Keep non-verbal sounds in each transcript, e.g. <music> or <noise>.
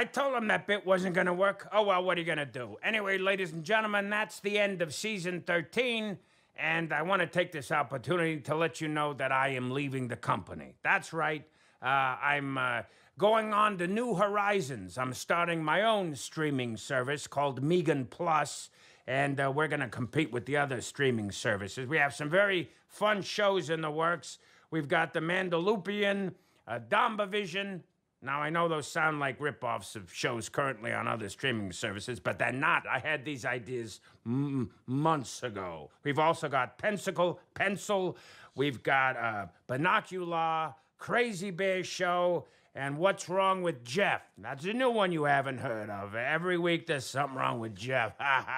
I told him that bit wasn't going to work. Oh, well, what are you going to do? Anyway, ladies and gentlemen, that's the end of season 13. And I want to take this opportunity to let you know that I am leaving the company. That's right. Uh, I'm uh, going on to new horizons. I'm starting my own streaming service called Megan Plus, and uh, we're going to compete with the other streaming services. We have some very fun shows in the works. We've got The Mandalupian, uh, Dombavision, now, I know those sound like ripoffs of shows currently on other streaming services, but they're not. I had these ideas m- months ago. We've also got Pensicle, Pencil, we've got uh, Binocular, Crazy Bear Show, and What's Wrong with Jeff. That's a new one you haven't heard of. Every week there's something wrong with Jeff. <laughs>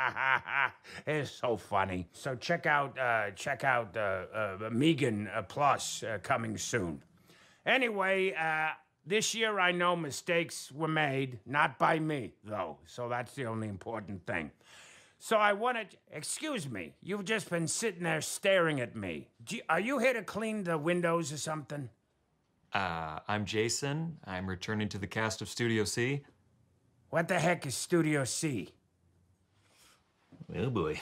It's so funny. So check out, uh, check out uh, uh, Megan uh, Plus uh, coming soon. Anyway, uh, this year, I know mistakes were made, not by me, though, so that's the only important thing. So I want to, excuse me, you've just been sitting there staring at me. You, are you here to clean the windows or something? Uh, I'm Jason. I'm returning to the cast of Studio C. What the heck is Studio C? Oh boy.